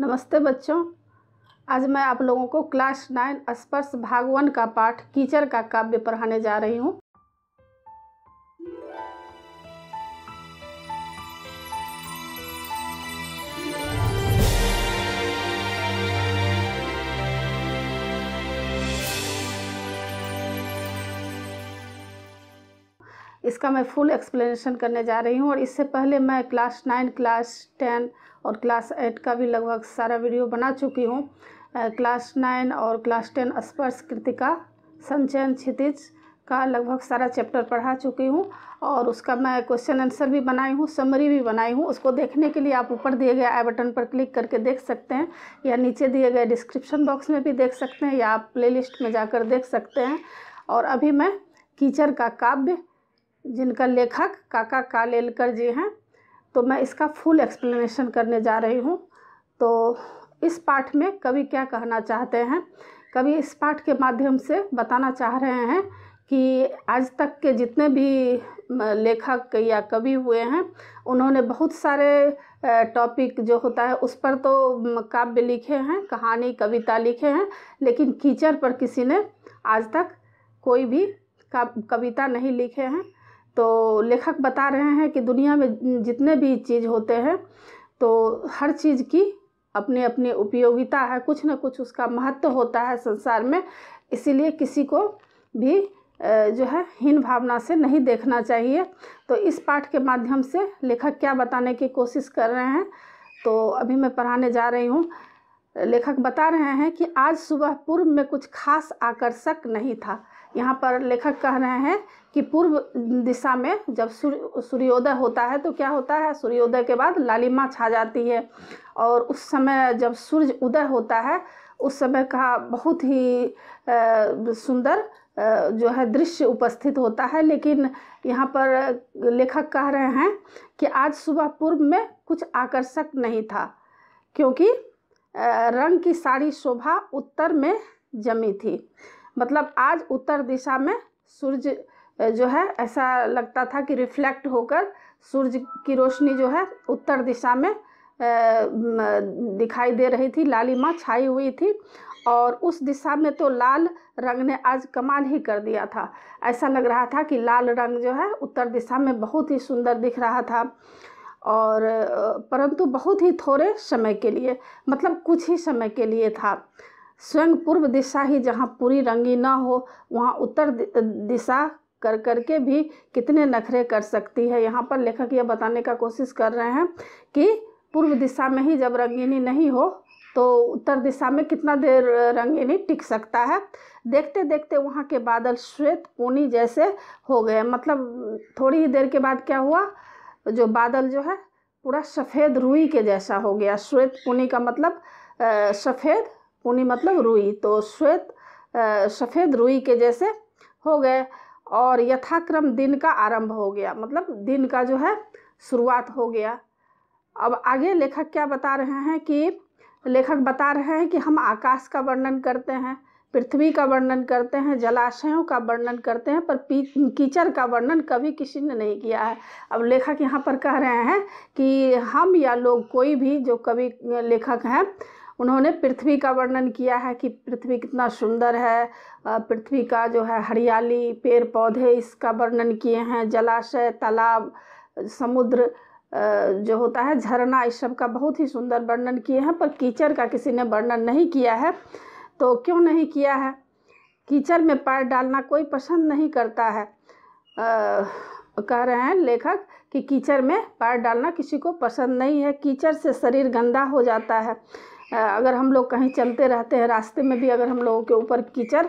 नमस्ते बच्चों आज मैं आप लोगों को क्लास नाइन स्पर्श भाग वन का पाठ कीचड़ का काव्य पढ़ाने जा रही हूँ इसका मैं फुल एक्सप्लेनेशन करने जा रही हूँ और इससे पहले मैं क्लास नाइन क्लास टेन और क्लास एट का भी लगभग सारा वीडियो बना चुकी हूँ क्लास नाइन और क्लास टेन स्पर्श कृतिका संचयन क्षितिज का लगभग सारा चैप्टर पढ़ा चुकी हूँ और उसका मैं क्वेश्चन आंसर भी बनाई हूँ समरी भी बनाई हूँ उसको देखने के लिए आप ऊपर दिए गए आई बटन पर क्लिक करके देख सकते हैं या नीचे दिए गए डिस्क्रिप्शन बॉक्स में भी देख सकते हैं या आप प्लेलिस्ट में जाकर देख सकते हैं और अभी मैं कीचड़ का काव्य जिनका लेखक काका कालेलकर जी हैं तो मैं इसका फुल एक्सप्लेनेशन करने जा रही हूँ तो इस पाठ में कवि क्या कहना चाहते हैं कवि इस पाठ के माध्यम से बताना चाह रहे हैं कि आज तक के जितने भी लेखक या कवि हुए हैं उन्होंने बहुत सारे टॉपिक जो होता है उस पर तो काव्य लिखे हैं कहानी कविता लिखे हैं लेकिन कीचड़ पर किसी ने आज तक कोई भी कविता नहीं लिखे हैं तो लेखक बता रहे हैं कि दुनिया में जितने भी चीज़ होते हैं तो हर चीज़ की अपने अपनी उपयोगिता है कुछ ना कुछ उसका महत्व होता है संसार में इसीलिए किसी को भी जो है हीन भावना से नहीं देखना चाहिए तो इस पाठ के माध्यम से लेखक क्या बताने की कोशिश कर रहे हैं तो अभी मैं पढ़ाने जा रही हूँ लेखक बता रहे हैं कि आज सुबह पूर्व में कुछ खास आकर्षक नहीं था यहाँ पर लेखक कह रहे हैं कि पूर्व दिशा में जब सूर्य सूर्योदय होता है तो क्या होता है सूर्योदय के बाद लालिमा छा जाती है और उस समय जब सूर्य उदय होता है उस समय का बहुत ही सुंदर जो है दृश्य उपस्थित होता है लेकिन यहाँ पर लेखक कह रहे हैं कि आज सुबह पूर्व में कुछ आकर्षक नहीं था क्योंकि रंग की सारी शोभा उत्तर में जमी थी मतलब आज उत्तर दिशा में सूर्य जो है ऐसा लगता था कि रिफ्लेक्ट होकर सूर्य की रोशनी जो है उत्तर दिशा में दिखाई दे रही थी लालिमा छाई हुई थी और उस दिशा में तो लाल रंग ने आज कमाल ही कर दिया था ऐसा लग रहा था कि लाल रंग जो है उत्तर दिशा में बहुत ही सुंदर दिख रहा था और परंतु बहुत ही थोड़े समय के लिए मतलब कुछ ही समय के लिए था स्वयं पूर्व दिशा ही जहाँ पूरी रंगी ना हो वहाँ उत्तर दिशा कर करके भी कितने नखरे कर सकती है यहाँ पर लेखक यह बताने का कोशिश कर रहे हैं कि पूर्व दिशा में ही जब रंगीनी नहीं हो तो उत्तर दिशा में कितना देर रंगीनी टिक सकता है देखते देखते वहाँ के बादल श्वेत पूनी जैसे हो गए मतलब थोड़ी ही देर के बाद क्या हुआ जो बादल जो है पूरा सफ़ेद रुई के जैसा हो गया श्वेत पूनी का मतलब सफ़ेद ऊनी मतलब रुई तो श्वेत सफ़ेद रुई के जैसे हो गए और यथाक्रम दिन का आरंभ हो गया मतलब दिन का जो है शुरुआत हो गया अब आगे लेखक क्या बता रहे हैं कि लेखक बता रहे हैं कि हम आकाश का वर्णन करते हैं पृथ्वी का वर्णन करते हैं जलाशयों का वर्णन करते हैं पर कीचड़ का वर्णन कभी किसी ने नहीं किया है अब लेखक यहाँ पर कह रहे हैं कि हम या लोग कोई भी जो कवि लेखक हैं उन्होंने पृथ्वी का वर्णन किया है कि पृथ्वी कितना सुंदर है पृथ्वी का जो है हरियाली पेड़ पौधे इसका वर्णन किए हैं जलाशय तालाब समुद्र जो होता है झरना इस सब का बहुत ही सुंदर वर्णन किए हैं पर कीचड़ का किसी ने वर्णन नहीं किया है तो क्यों नहीं किया है कीचड़ में पैर डालना कोई पसंद नहीं करता है आ, कह रहे हैं लेखक कि कीचड़ में पैर डालना किसी को पसंद नहीं है कीचड़ से शरीर गंदा हो जाता है अगर हम लोग कहीं चलते रहते हैं रास्ते में भी अगर हम लोगों के ऊपर कीचड़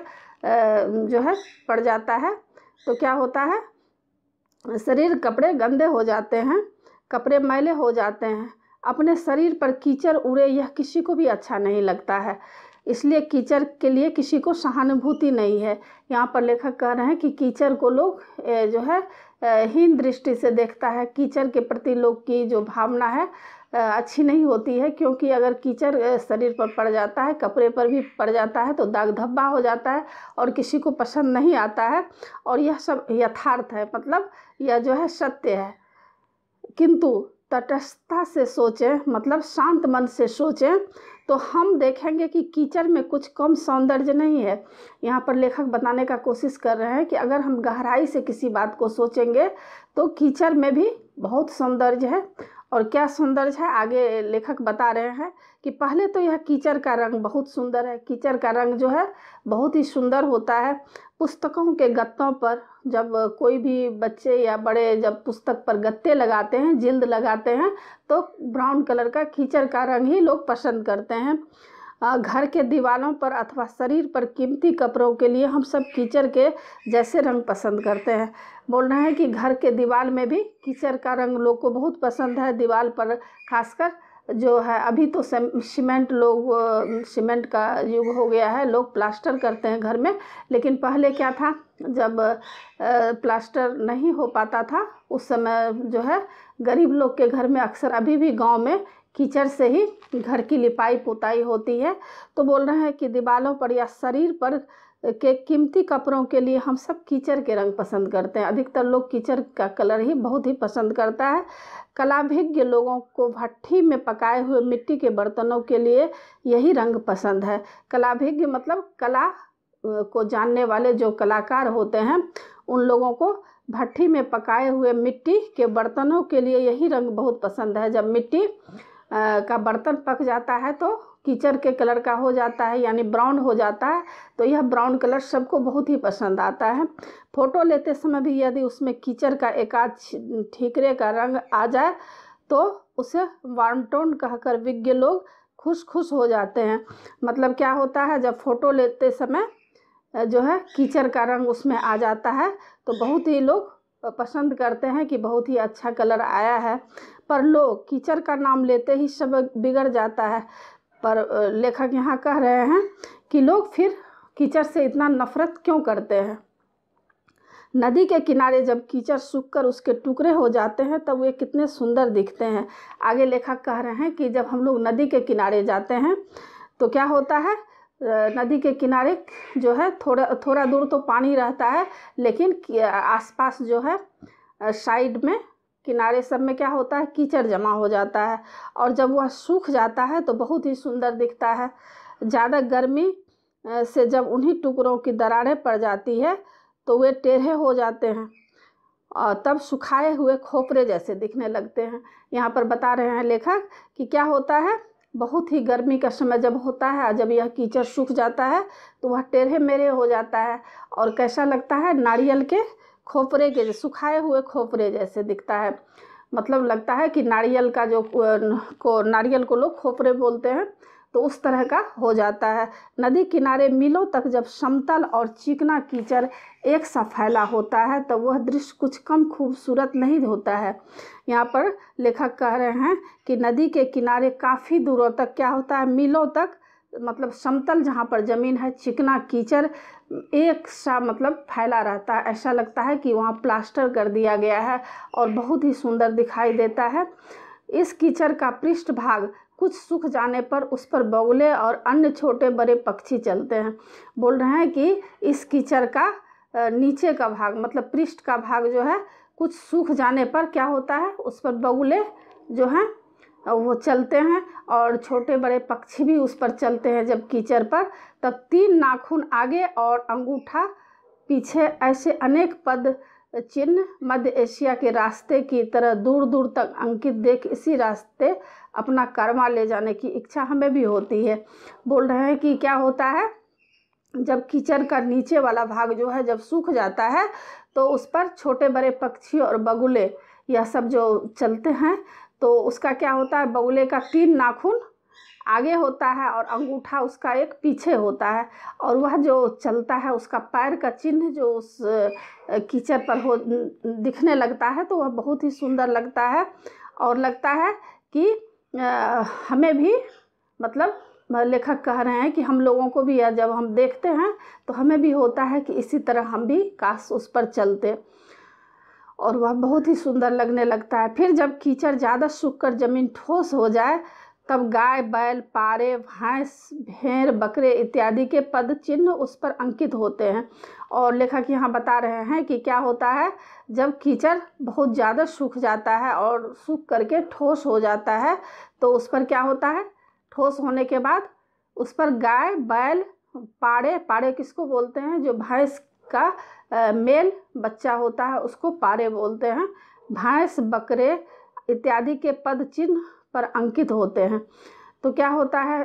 जो है पड़ जाता है तो क्या होता है शरीर कपड़े गंदे हो जाते हैं कपड़े मैले हो जाते हैं अपने शरीर पर कीचड़ उड़े यह किसी को भी अच्छा नहीं लगता है इसलिए कीचड़ के लिए किसी को सहानुभूति नहीं है यहाँ पर लेखक कह रहे हैं कि कीचड़ को लोग जो है हीन दृष्टि से देखता है कीचड़ के प्रति लोग की जो भावना है अच्छी नहीं होती है क्योंकि अगर कीचड़ शरीर पर पड़ जाता है कपड़े पर भी पड़ जाता है तो दाग धब्बा हो जाता है और किसी को पसंद नहीं आता है और यह सब यथार्थ है मतलब यह जो है सत्य है किंतु तटस्थता से सोचें मतलब शांत मन से सोचें तो हम देखेंगे कि कीचड़ में कुछ कम सौंदर्य नहीं है यहाँ पर लेखक बताने का कोशिश कर रहे हैं कि अगर हम गहराई से किसी बात को सोचेंगे तो कीचड़ में भी बहुत सौंदर्य है और क्या सुंदर है आगे लेखक बता रहे हैं कि पहले तो यह कीचड़ का रंग बहुत सुंदर है कीचड़ का रंग जो है बहुत ही सुंदर होता है पुस्तकों के गत्तों पर जब कोई भी बच्चे या बड़े जब पुस्तक पर गत्ते लगाते हैं जिल्द लगाते हैं तो ब्राउन कलर का कीचड़ का रंग ही लोग पसंद करते हैं घर के दीवारों पर अथवा शरीर पर कीमती कपड़ों के लिए हम सब कीचड़ के जैसे रंग पसंद करते हैं बोल रहे हैं कि घर के दीवार में भी कीचड़ का रंग लोग को बहुत पसंद है दीवार पर खासकर जो है अभी तो सीमेंट लोग सीमेंट का युग हो गया है लोग प्लास्टर करते हैं घर में लेकिन पहले क्या था जब प्लास्टर नहीं हो पाता था उस समय जो है गरीब लोग के घर में अक्सर अभी भी गांव में कीचड़ से ही घर की लिपाई पुताई होती है तो बोल रहे हैं कि दीवारों पर या शरीर पर के कीमती कपड़ों के लिए हम सब कीचड़ के रंग पसंद करते हैं अधिकतर लोग कीचड़ का कलर ही बहुत ही पसंद करता है कलाभिज्ञ लोगों को भट्टी में पकाए हुए मिट्टी के बर्तनों के लिए यही रंग पसंद है कलाभिज्ञ मतलब कला को जानने वाले जो कलाकार होते हैं उन लोगों को भट्टी में पकाए हुए मिट्टी के बर्तनों के लिए यही रंग बहुत पसंद है जब मिट्टी का बर्तन पक जाता है तो कीचड़ के कलर का हो जाता है यानी ब्राउन हो जाता है तो यह ब्राउन कलर सबको बहुत ही पसंद आता है फ़ोटो लेते समय भी यदि उसमें कीचड़ का एक आध ठीकरे का रंग आ जाए तो उसे वार्म टोन कहकर विज्ञ लोग खुश खुश हो जाते हैं मतलब क्या होता है जब फ़ोटो लेते समय जो है कीचड़ का रंग उसमें आ जाता है तो बहुत ही लोग पसंद करते हैं कि बहुत ही अच्छा कलर आया है पर लोग कीचड़ का नाम लेते ही सब बिगड़ जाता है पर लेखक यहाँ कह रहे हैं कि लोग फिर कीचड़ से इतना नफरत क्यों करते हैं नदी के किनारे जब कीचड़ सूख कर उसके टुकड़े हो जाते हैं तब वे कितने सुंदर दिखते हैं आगे लेखक कह रहे हैं कि जब हम लोग नदी के किनारे जाते हैं तो क्या होता है नदी के किनारे जो है थोड़ा थोड़ा दूर तो पानी रहता है लेकिन आसपास जो है साइड में किनारे सब में क्या होता है कीचड़ जमा हो जाता है और जब वह सूख जाता है तो बहुत ही सुंदर दिखता है ज़्यादा गर्मी से जब उन्हीं टुकड़ों की दरारें पड़ जाती है तो वे टेढ़े हो जाते हैं और तब सुखाए हुए खोपरे जैसे दिखने लगते हैं यहाँ पर बता रहे हैं लेखक कि क्या होता है बहुत ही गर्मी का समय जब होता है जब यह कीचड़ सूख जाता है तो वह टेढ़े मेढ़े हो जाता है और कैसा लगता है नारियल के खोपरे के सुखाए हुए खोपरे जैसे दिखता है मतलब लगता है कि नारियल का जो को नारियल को लोग खोपरे बोलते हैं तो उस तरह का हो जाता है नदी किनारे मीलों तक जब समतल और चिकना कीचड़ एक सा फैला होता है तो वह दृश्य कुछ कम खूबसूरत नहीं होता है यहाँ पर लेखक कह रहे हैं कि नदी के किनारे काफ़ी दूरों तक क्या होता है मीलों तक मतलब समतल जहाँ पर ज़मीन है चिकना कीचड़ एक सा मतलब फैला रहता है ऐसा लगता है कि वहाँ प्लास्टर कर दिया गया है और बहुत ही सुंदर दिखाई देता है इस कीचड़ का पृष्ठ भाग कुछ सूख जाने पर उस पर बगुले और अन्य छोटे बड़े पक्षी चलते हैं बोल रहे हैं कि इस कीचड़ का नीचे का भाग मतलब पृष्ठ का भाग जो है कुछ सूख जाने पर क्या होता है उस पर बगुले जो हैं वो चलते हैं और छोटे बड़े पक्षी भी उस पर चलते हैं जब कीचड़ पर तब तीन नाखून आगे और अंगूठा पीछे ऐसे अनेक पद चिन्ह मध्य एशिया के रास्ते की तरह दूर दूर तक अंकित देख इसी रास्ते अपना कर्मा ले जाने की इच्छा हमें भी होती है बोल रहे हैं कि क्या होता है जब कीचड़ का नीचे वाला भाग जो है जब सूख जाता है तो उस पर छोटे बड़े पक्षी और बगुले यह सब जो चलते हैं तो उसका क्या होता है बगुले का तीन नाखून आगे होता है और अंगूठा उसका एक पीछे होता है और वह जो चलता है उसका पैर का चिन्ह जो उस कीचड़ पर हो दिखने लगता है तो वह बहुत ही सुंदर लगता है और लगता है कि आ, हमें भी मतलब लेखक कह रहे हैं कि हम लोगों को भी या जब हम देखते हैं तो हमें भी होता है कि इसी तरह हम भी काश उस पर चलते और वह बहुत ही सुंदर लगने लगता है फिर जब कीचड़ ज़्यादा सूख कर ज़मीन ठोस हो जाए तब गाय बैल पारे भैंस भेड़ बकरे इत्यादि के पद चिन्ह उस पर अंकित होते हैं और लेखक यहाँ बता रहे हैं कि क्या होता है जब कीचड़ बहुत ज़्यादा सूख जाता है और सूख करके ठोस हो जाता है तो उस पर क्या होता है ठोस होने के बाद उस पर गाय बैल पाड़े पाड़े किसको बोलते हैं जो भैंस का मेल बच्चा होता है उसको पारे बोलते हैं भैंस बकरे इत्यादि के पद चिन्ह पर अंकित होते हैं तो क्या होता है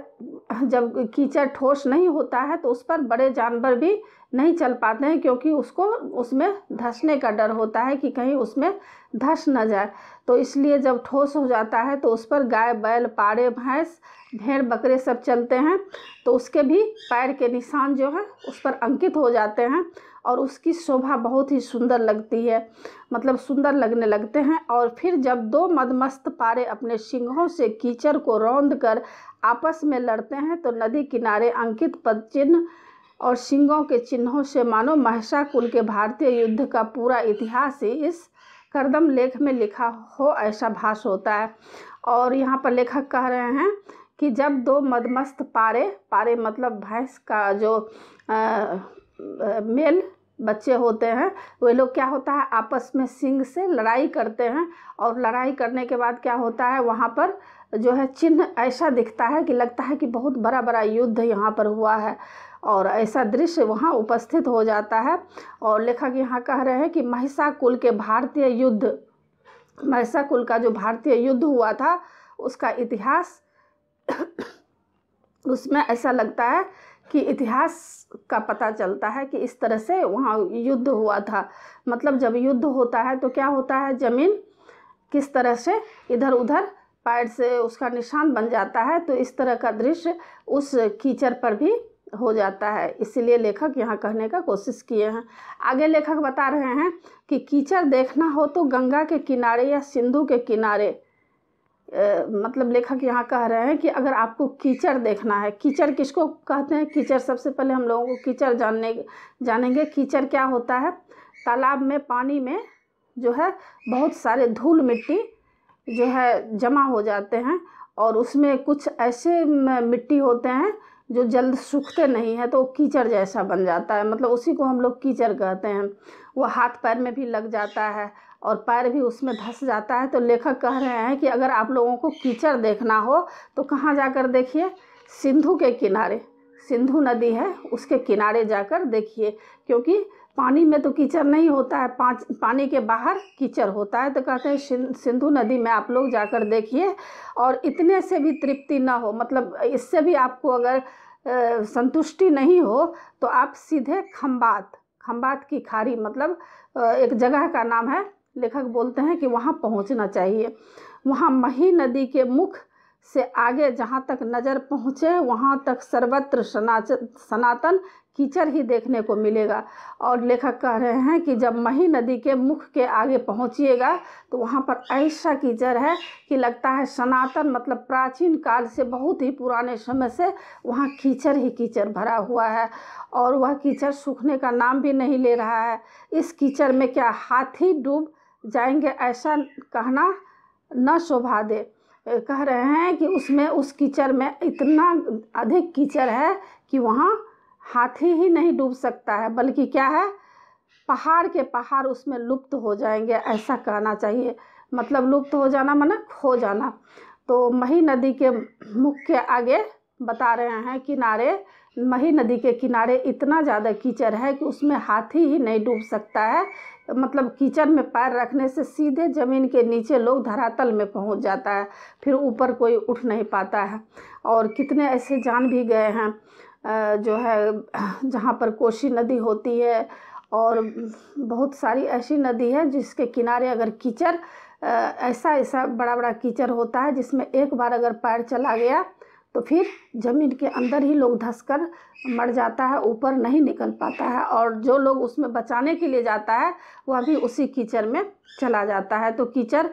जब कीचड़ ठोस नहीं होता है तो उस पर बड़े जानवर भी नहीं चल पाते हैं क्योंकि उसको उसमें धसने का डर होता है कि कहीं उसमें धंस न जाए तो इसलिए जब ठोस हो जाता है तो उस पर गाय बैल पारे भैंस भेड़ बकरे सब चलते हैं तो उसके भी पैर के निशान जो है उस पर अंकित हो जाते हैं और उसकी शोभा बहुत ही सुंदर लगती है मतलब सुंदर लगने लगते हैं और फिर जब दो मदमस्त पारे अपने सिंहों से कीचड़ को रौंद कर आपस में लड़ते हैं तो नदी किनारे अंकित पद चिन्ह और सिंगों के चिन्हों से मानो कुल के भारतीय युद्ध का पूरा इतिहास ही इस करदम लेख में लिखा हो ऐसा भास होता है और यहाँ पर लेखक कह रहे हैं कि जब दो मदमस्त पारे पारे मतलब भैंस का जो मेल बच्चे होते हैं वे लोग क्या होता है आपस में सिंग से लड़ाई करते हैं और लड़ाई करने के बाद क्या होता है वहाँ पर जो है चिन्ह ऐसा दिखता है कि लगता है कि बहुत बड़ा बड़ा युद्ध यहाँ पर हुआ है और ऐसा दृश्य वहाँ उपस्थित हो जाता है और लेखक यहाँ कह रहे हैं कि कुल के भारतीय युद्ध कुल का जो भारतीय युद्ध हुआ था उसका इतिहास उसमें ऐसा लगता है कि इतिहास का पता चलता है कि इस तरह से वहाँ युद्ध हुआ था मतलब जब युद्ध होता है तो क्या होता है ज़मीन किस तरह से इधर उधर पैड से उसका निशान बन जाता है तो इस तरह का दृश्य उस कीचड़ पर भी हो जाता है इसीलिए लेखक यहाँ कहने का कोशिश किए हैं आगे लेखक बता रहे हैं कि कीचड़ देखना हो तो गंगा के किनारे या सिंधु के किनारे ए, मतलब लेखक यहाँ कह रहे हैं कि अगर आपको कीचड़ देखना है कीचड़ किसको कहते हैं कीचड़ सबसे पहले हम लोगों को कीचड़ जानने जानेंगे कीचड़ क्या होता है तालाब में पानी में जो है बहुत सारे धूल मिट्टी जो है जमा हो जाते हैं और उसमें कुछ ऐसे मिट्टी होते हैं जो जल्द सूखते नहीं हैं तो कीचड़ जैसा बन जाता है मतलब उसी को हम लोग कीचड़ कहते हैं वो हाथ पैर में भी लग जाता है और पैर भी उसमें धंस जाता है तो लेखक कह रहे हैं कि अगर आप लोगों को कीचड़ देखना हो तो कहाँ जाकर देखिए सिंधु के किनारे सिंधु नदी है उसके किनारे जाकर देखिए क्योंकि पानी में तो कीचड़ नहीं होता है पाँच पानी के बाहर कीचड़ होता है तो कहते हैं सिंधु नदी में आप लोग जाकर देखिए और इतने से भी तृप्ति ना हो मतलब इससे भी आपको अगर संतुष्टि नहीं हो तो आप सीधे खम्बात खम्बात की खाड़ी मतलब एक जगह का नाम है लेखक बोलते हैं कि वहाँ पहुँचना चाहिए वहाँ मही नदी के मुख से आगे जहाँ तक नज़र पहुँचे वहाँ तक सर्वत्र सनातन कीचड़ ही देखने को मिलेगा और लेखक कह रहे हैं कि जब मही नदी के मुख के आगे पहुँचिएगा तो वहाँ पर ऐसा कीचड़ है कि लगता है सनातन मतलब प्राचीन काल से बहुत ही पुराने समय से वहाँ कीचड़ ही कीचड़ भरा हुआ है और वह कीचड़ सूखने का नाम भी नहीं ले रहा है इस कीचड़ में क्या हाथी डूब जाएंगे ऐसा कहना न शोभा दे कह रहे हैं कि उसमें उस कीचड़ में इतना अधिक कीचड़ है कि वहाँ हाथी ही नहीं डूब सकता है बल्कि क्या है पहाड़ के पहाड़ उसमें लुप्त हो जाएंगे ऐसा कहना चाहिए मतलब लुप्त हो जाना मन खो जाना तो मही नदी के मुख के आगे बता रहे हैं किनारे मही नदी के किनारे इतना ज़्यादा कीचड़ है कि उसमें हाथी ही नहीं डूब सकता है मतलब कीचड़ में पैर रखने से सीधे ज़मीन के नीचे लोग धरातल में पहुंच जाता है फिर ऊपर कोई उठ नहीं पाता है और कितने ऐसे जान भी गए हैं जो है जहाँ पर कोशी नदी होती है और बहुत सारी ऐसी नदी है जिसके किनारे अगर कीचड़ ऐसा ऐसा बड़ा बड़ा कीचड़ होता है जिसमें एक बार अगर पैर चला गया तो फिर ज़मीन के अंदर ही लोग धंस कर मर जाता है ऊपर नहीं निकल पाता है और जो लोग उसमें बचाने के लिए जाता है वह भी उसी कीचड़ में चला जाता है तो कीचड़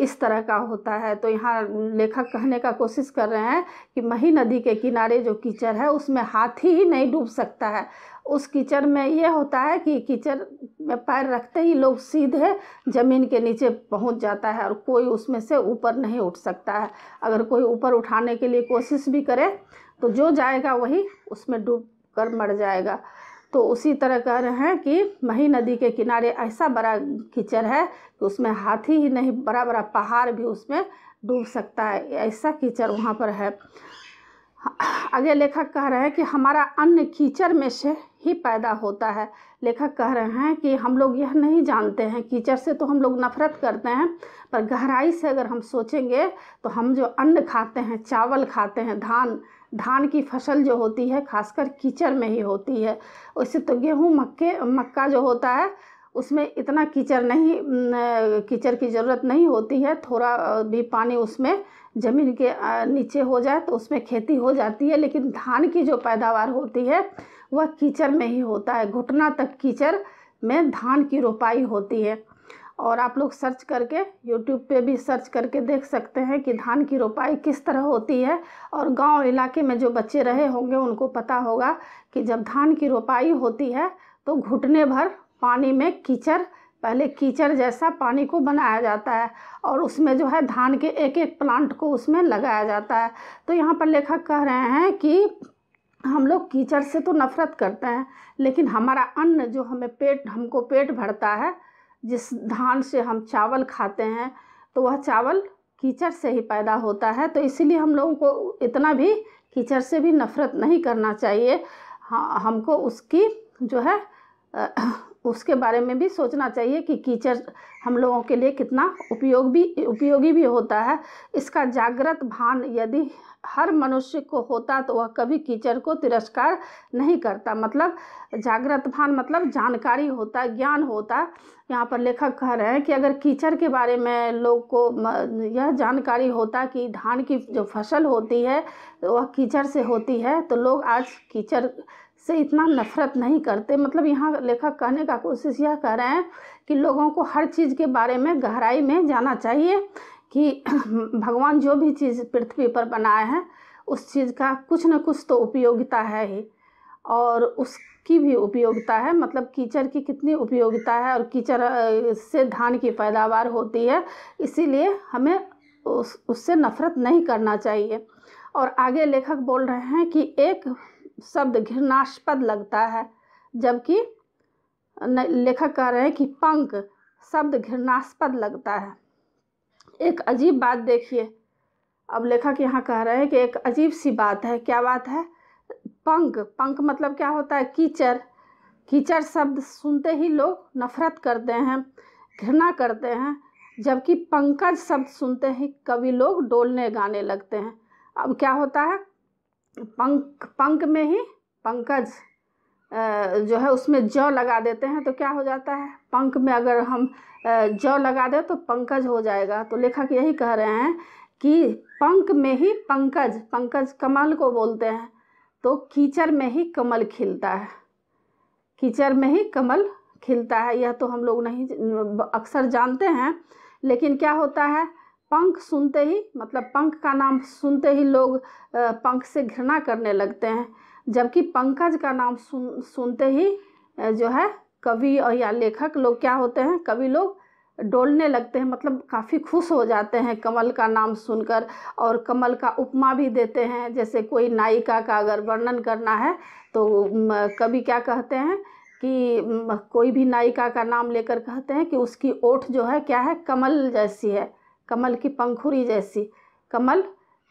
इस तरह का होता है तो यहाँ लेखक कहने का कोशिश कर रहे हैं कि मही नदी के किनारे जो कीचड़ है उसमें हाथी ही नहीं डूब सकता है उस कीचड़ में यह होता है कि कीचड़ में पैर रखते ही लोग सीधे ज़मीन के नीचे पहुंच जाता है और कोई उसमें से ऊपर नहीं उठ सकता है अगर कोई ऊपर उठाने के लिए कोशिश भी करे तो जो जाएगा वही उसमें डूब कर मर जाएगा तो उसी तरह कह रहे हैं कि मही नदी के किनारे ऐसा बड़ा कीचड़ है कि उसमें हाथी ही नहीं बड़ा बड़ा पहाड़ भी उसमें डूब सकता है ऐसा कीचड़ वहाँ पर है आगे लेखक कह रहे हैं कि हमारा अन्न कीचड़ में से ही पैदा होता है लेखक कह रहे हैं कि हम लोग यह नहीं जानते हैं कीचड़ से तो हम लोग नफरत करते हैं पर गहराई से अगर हम सोचेंगे तो हम जो अन्न खाते हैं चावल खाते हैं धान धान की फसल जो होती है खासकर कीचड़ में ही होती है उससे तो गेहूँ मक्के मक्का जो होता है उसमें इतना कीचड़ नहीं कीचड़ की ज़रूरत नहीं होती है थोड़ा भी पानी उसमें ज़मीन के नीचे हो जाए तो उसमें खेती हो जाती है लेकिन धान की जो पैदावार होती है वह कीचड़ में ही होता है घुटना तक कीचड़ में धान की रोपाई होती है और आप लोग सर्च करके यूट्यूब पे भी सर्च करके देख सकते हैं कि धान की रोपाई किस तरह होती है और गांव इलाके में जो बच्चे रहे होंगे उनको पता होगा कि जब धान की रोपाई होती है तो घुटने भर पानी में कीचड़ पहले कीचड़ जैसा पानी को बनाया जाता है और उसमें जो है धान के एक एक प्लांट को उसमें लगाया जाता है तो यहाँ पर लेखक कह रहे हैं कि हम लोग कीचड़ से तो नफ़रत करते हैं लेकिन हमारा अन्न जो हमें पेट हमको पेट भरता है जिस धान से हम चावल खाते हैं तो वह चावल कीचड़ से ही पैदा होता है तो इसीलिए हम लोगों को इतना भी कीचड़ से भी नफ़रत नहीं करना चाहिए हाँ हमको उसकी जो है उसके बारे में भी सोचना चाहिए कि कीचड़ हम लोगों के लिए कितना उपयोग भी उपयोगी भी होता है इसका जागृत भान यदि हर मनुष्य को होता तो वह कभी कीचड़ को तिरस्कार नहीं करता मतलब जागृत भान मतलब जानकारी होता ज्ञान होता यहाँ पर लेखक कह रहे हैं कि अगर कीचड़ के बारे में लोग को यह जानकारी होता कि धान की जो फसल होती है वह कीचड़ से होती है तो लोग आज कीचड़ से इतना नफरत नहीं करते मतलब यहाँ लेखक कहने का कोशिश यह कर रहे हैं कि लोगों को हर चीज़ के बारे में गहराई में जाना चाहिए कि भगवान जो भी चीज़ पृथ्वी पर बनाए हैं उस चीज़ का कुछ न कुछ तो उपयोगिता है ही और उसकी भी उपयोगिता है मतलब कीचड़ की कितनी उपयोगिता है और कीचड़ से धान की पैदावार होती है इसीलिए हमें उस उससे नफ़रत नहीं करना चाहिए और आगे लेखक बोल रहे हैं कि एक शब्द घृणास्पद लगता है जबकि लेखक कह रहे हैं कि पंख शब्द घृणास्पद लगता है एक अजीब बात देखिए अब लेखक यहाँ कह रहे हैं कि एक अजीब सी बात है क्या बात है पंख पंख मतलब क्या होता है कीचड़ कीचड़ शब्द सुनते ही लोग नफरत करते हैं घृणा करते हैं जबकि पंकज शब्द सुनते ही कवि लोग डोलने गाने लगते हैं अब क्या होता है पंख पंख में ही पंकज जो है उसमें ज लगा देते हैं तो क्या हो जाता है पंख में अगर हम ज लगा दें तो पंकज हो जाएगा तो लेखक यही कह रहे हैं कि पंख में ही पंकज पंकज कमल को बोलते हैं तो कीचड़ में ही कमल खिलता है कीचड़ में ही कमल खिलता है यह तो हम लोग नहीं अक्सर जानते हैं लेकिन क्या होता है पंख सुनते ही मतलब पंख का नाम सुनते ही लोग पंख से घृणा करने लगते हैं जबकि पंकज का नाम सुन सुनते ही जो है कवि और या लेखक लोग क्या होते हैं कवि लोग डोलने लगते हैं मतलब काफ़ी खुश हो जाते हैं कमल का नाम सुनकर और कमल का उपमा भी देते हैं जैसे कोई नायिका का अगर वर्णन करना है तो कभी क्या कहते हैं कि कोई भी नायिका का नाम लेकर कहते हैं कि उसकी ओठ जो है क्या है कमल जैसी है कमल की पंखुरी जैसी कमल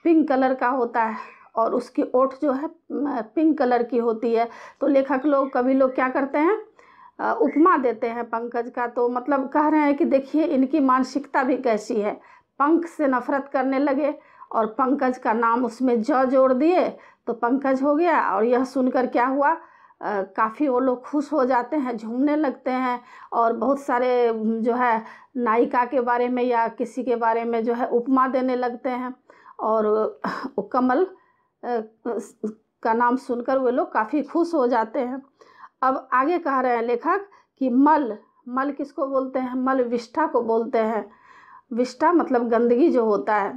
पिंक कलर का होता है और उसकी ओठ जो है पिंक कलर की होती है तो लेखक लोग कभी लोग क्या करते हैं उपमा देते हैं पंकज का तो मतलब कह रहे हैं कि देखिए इनकी मानसिकता भी कैसी है पंख से नफरत करने लगे और पंकज का नाम उसमें ज जोड़ दिए तो पंकज हो गया और यह सुनकर क्या हुआ काफ़ी वो लोग खुश हो जाते हैं झूमने लगते हैं और बहुत सारे जो है नायिका के बारे में या किसी के बारे में जो है उपमा देने लगते हैं और कमल का नाम सुनकर वे लोग काफ़ी खुश हो जाते हैं अब आगे कह रहे हैं लेखक कि मल मल किसको बोलते हैं मल विष्ठा को बोलते हैं विष्ठा मतलब गंदगी जो होता है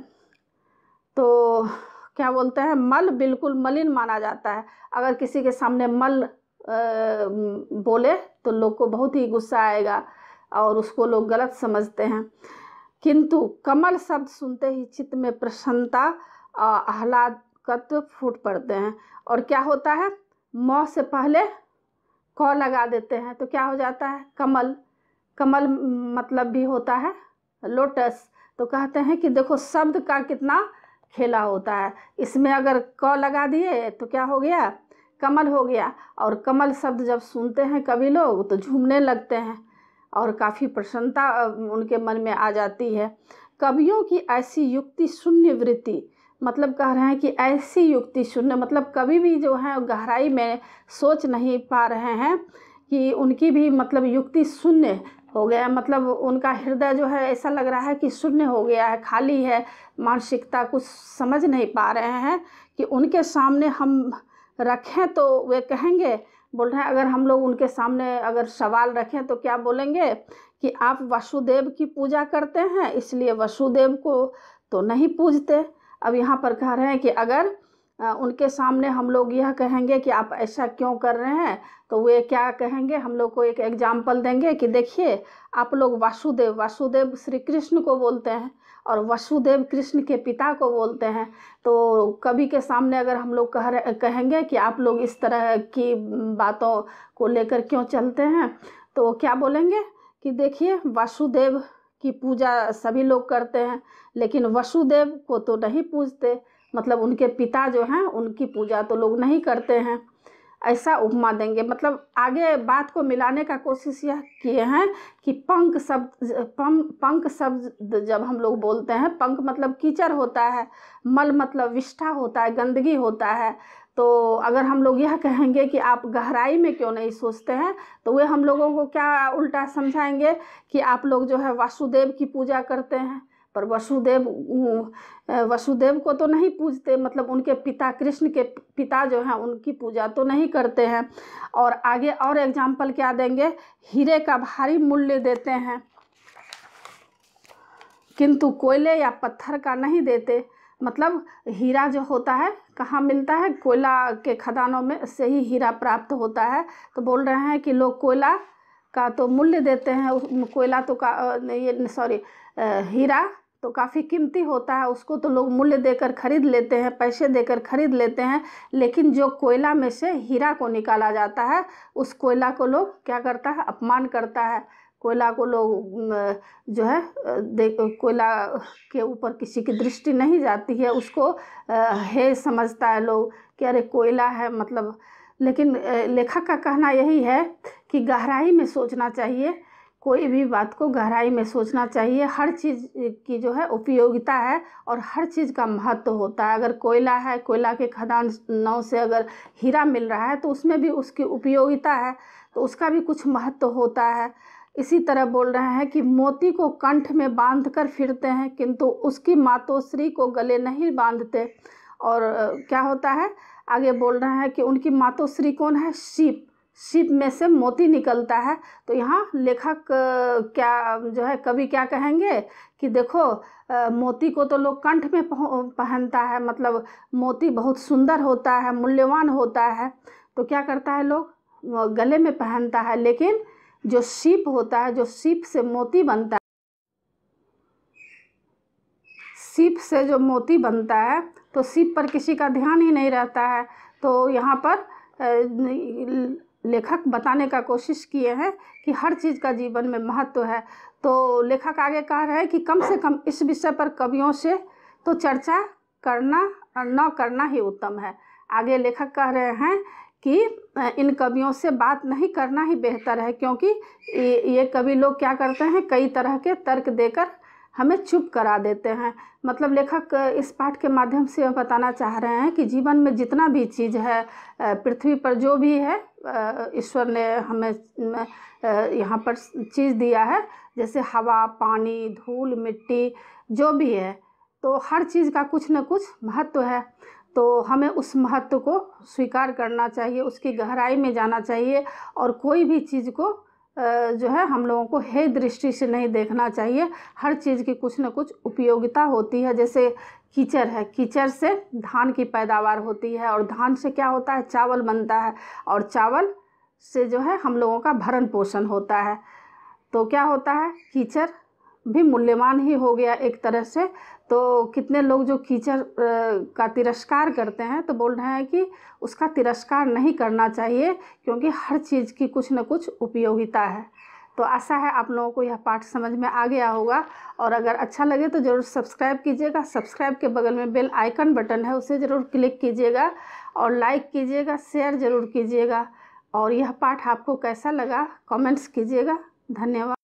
तो क्या बोलते हैं मल बिल्कुल मलिन माना जाता है अगर किसी के सामने मल आ, बोले तो लोग को बहुत ही गुस्सा आएगा और उसको लोग गलत समझते हैं किंतु कमल शब्द सुनते ही चित्त में प्रसन्नता आह्लाद तत्व फूट पड़ते हैं और क्या होता है मौ से पहले क लगा देते हैं तो क्या हो जाता है कमल कमल मतलब भी होता है लोटस तो कहते हैं कि देखो शब्द का कितना खेला होता है इसमें अगर क लगा दिए तो क्या हो गया कमल हो गया और कमल शब्द जब सुनते हैं कवि लोग तो झूमने लगते हैं और काफ़ी प्रसन्नता उनके मन में आ जाती है कवियों की ऐसी युक्ति शून्य वृत्ति मतलब कह रहे हैं कि ऐसी युक्ति शून्य मतलब कभी भी जो है गहराई में सोच नहीं पा रहे हैं कि उनकी भी मतलब युक्ति शून्य हो गया मतलब उनका हृदय जो है ऐसा लग रहा है कि शून्य हो गया है खाली है मानसिकता कुछ समझ नहीं पा रहे हैं कि उनके सामने हम रखें तो वे कहेंगे बोल रहे हैं अगर हम लोग उनके सामने अगर सवाल रखें तो क्या बोलेंगे कि आप वसुदेव की पूजा करते हैं इसलिए वसुदेव को तो नहीं पूजते अब यहाँ पर कह रहे हैं कि अगर उनके सामने हम लोग यह कहेंगे कि आप ऐसा क्यों कर रहे हैं तो वे क्या कहेंगे हम लोग को एक एग्जाम्पल देंगे कि देखिए आप लोग वासुदेव वासुदेव श्री कृष्ण को बोलते हैं और वसुदेव कृष्ण के पिता को बोलते हैं तो कभी के सामने अगर हम लोग कह रहे कहेंगे कि आप लोग इस तरह की बातों को लेकर क्यों चलते हैं तो क्या बोलेंगे कि देखिए वासुदेव की पूजा सभी लोग करते हैं लेकिन वसुदेव को तो नहीं पूजते मतलब उनके पिता जो हैं उनकी पूजा तो लोग नहीं करते हैं ऐसा उपमा देंगे मतलब आगे बात को मिलाने का कोशिश यह किए हैं कि पंख शब्द पंख शब्द जब हम लोग बोलते हैं पंख मतलब कीचड़ होता है मल मतलब विष्ठा होता है गंदगी होता है तो अगर हम लोग यह कहेंगे कि आप गहराई में क्यों नहीं सोचते हैं तो वे हम लोगों को क्या उल्टा समझाएंगे कि आप लोग जो है वासुदेव की पूजा करते हैं पर वसुदेव वसुदेव को तो नहीं पूजते मतलब उनके पिता कृष्ण के पिता जो हैं उनकी पूजा तो नहीं करते हैं और आगे और एग्जाम्पल क्या देंगे हीरे का भारी मूल्य देते हैं किंतु कोयले या पत्थर का नहीं देते मतलब हीरा जो होता है कहाँ मिलता है कोयला के खदानों में से ही हीरा प्राप्त होता है तो बोल रहे हैं कि लोग कोयला का तो मूल्य देते हैं कोयला तो का ये सॉरी हीरा तो काफ़ी कीमती होता है उसको तो लोग मूल्य देकर खरीद लेते हैं पैसे देकर खरीद लेते हैं लेकिन जो कोयला में से हीरा को निकाला जाता है उस कोयला को लोग क्या करता है अपमान करता है कोयला को लोग जो है देख कोयला के ऊपर किसी की दृष्टि नहीं जाती है उसको हे समझता है लोग कि अरे कोयला है मतलब लेकिन लेखक का कहना यही है कि गहराई में सोचना चाहिए कोई भी बात को गहराई में सोचना चाहिए हर चीज़ की जो है उपयोगिता है और हर चीज़ का महत्व तो होता है अगर कोयला है कोयला के खदान नाव से अगर हीरा मिल रहा है तो उसमें भी उसकी उपयोगिता है तो उसका भी कुछ महत्व तो होता है इसी तरह बोल रहे हैं कि मोती को कंठ में बांध कर फिरते हैं किंतु उसकी मातोश्री को गले नहीं बांधते और क्या होता है आगे बोल रहे हैं कि उनकी मातोश्री कौन है शिप शिप में से मोती निकलता है तो यहाँ लेखक क्या जो है कभी क्या कहेंगे कि देखो आ, मोती को तो लोग कंठ में पहनता है मतलब मोती बहुत सुंदर होता है मूल्यवान होता है तो क्या करता है लोग गले में पहनता है लेकिन जो सीप होता है जो सीप से मोती बनता है सीप से जो मोती बनता है तो सीप पर किसी का ध्यान ही नहीं रहता है तो यहाँ पर लेखक बताने का कोशिश किए हैं कि हर चीज़ का जीवन में महत्व है तो लेखक आगे कह रहे हैं कि कम से कम इस विषय पर कवियों से तो चर्चा करना और न करना ही उत्तम है आगे लेखक कह रहे हैं कि इन कवियों से बात नहीं करना ही बेहतर है क्योंकि ये कवि लोग क्या करते हैं कई तरह के तर्क देकर हमें चुप करा देते हैं मतलब लेखक इस पाठ के माध्यम से बताना चाह रहे हैं कि जीवन में जितना भी चीज़ है पृथ्वी पर जो भी है ईश्वर ने हमें यहाँ पर चीज़ दिया है जैसे हवा पानी धूल मिट्टी जो भी है तो हर चीज़ का कुछ न कुछ महत्व है तो हमें उस महत्व को स्वीकार करना चाहिए उसकी गहराई में जाना चाहिए और कोई भी चीज़ को जो है हम लोगों को हे दृष्टि से नहीं देखना चाहिए हर चीज़ की कुछ ना कुछ उपयोगिता होती है जैसे कीचड़ है कीचड़ से धान की पैदावार होती है और धान से क्या होता है चावल बनता है और चावल से जो है हम लोगों का भरण पोषण होता है तो क्या होता है कीचड़ भी मूल्यवान ही हो गया एक तरह से तो कितने लोग जो कीचड़ का तिरस्कार करते हैं तो बोल रहे हैं कि उसका तिरस्कार नहीं करना चाहिए क्योंकि हर चीज़ की कुछ न कुछ उपयोगिता है तो आशा है आप लोगों को यह पाठ समझ में आ गया होगा और अगर अच्छा लगे तो ज़रूर सब्सक्राइब कीजिएगा सब्सक्राइब के बगल में बेल आइकन बटन है उसे ज़रूर क्लिक कीजिएगा और लाइक कीजिएगा शेयर ज़रूर कीजिएगा और यह पाठ आपको कैसा लगा कमेंट्स कीजिएगा धन्यवाद